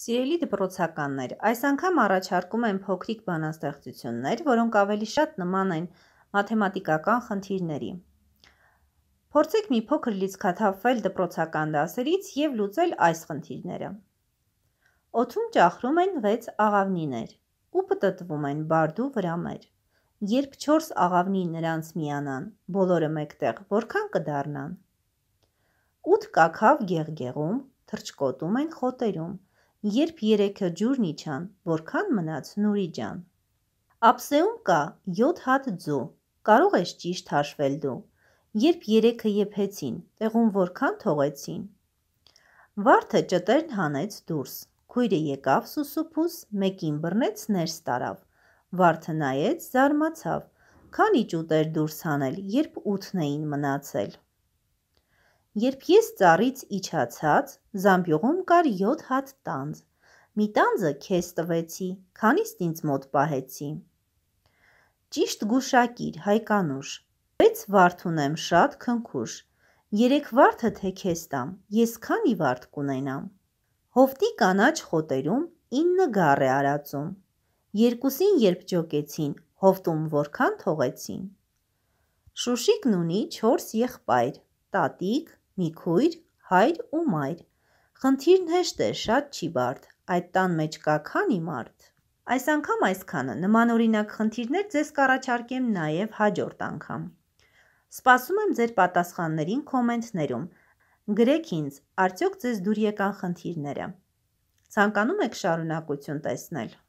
Սիրելի դպրոցականներ, այս անգամ առաջարկում եմ փոքրիկ բանաստեղծություններ, որոնք ավելի շատ նման են մաթեմատիկական խնդիրների։ Փորձեք մի փոքր լիցքաթափվել դպրոցական դասերից եւ լուծել այս խնդիրները։ Օթում ճախրում են 6 աղավնիներ, ու պտտվում են բարդու վրամեր։ Երբ 4 աղավնի նրանց միանան, բոլորը մեկտեղ որքան կդառնան։ 8 կակավ գեղգեղում, թրջկոտում են խոտերում Երբ երեքը ջուրն իջան, որքան մնաց նուրի ջան։ Ապսեում կա 7 հատ ձու։ Կարող ես ճիշտ հաշվել դու։ Երբ երեքը եփեցին, տեղում որքան թողեցին։ Վարդը ճտերն հանեց դուրս։ Քույրը եկավ սուսուփուս, մեկին բռնեց ներս տարավ։ Վարդը նայեց, զարմացավ։ Քանի ճուտեր դուրս հանել, երբ 8-ն էին մնացել։ Երբ ես ծառից իջացած, զամբյուղում կար 7 հատ տանձ։ Մի տանձը քեզ տվեցի, քանիստ ինձ մոտ պահեցի։ Ճիշտ գուշակիր, հայկանուշ։ Վեց վարդ ունեմ շատ քնքուշ։ Երեք վարդը թե քեզ տամ, ես քանի վարդ կունենամ։ Հովտի կանաչ խոտերում 9 գառ է արածում։ Երկուսին երբ ջոկեցին, հովտում որքան թողեցին։ Շուշիկն ունի 4 եղբայր՝ տատիկ, մի քույր, հայր ու մայր։ Խնդիրն հեշտ էր, շատ չի բարդ, այդ տան մեջ կա քանի մարդ։ Այս անգամ այսքանը, նմանօրինակ խնդիրներ ձեզ կառաջարկեմ նաև հաջորդ անգամ։ Սպասում եմ ձեր պատասխաններին կոմենտներում։ Գրեք ինձ, արդյոք ձեզ դուր եկան խնդիրները։ Ցանկանում եք շարունակություն տեսնել։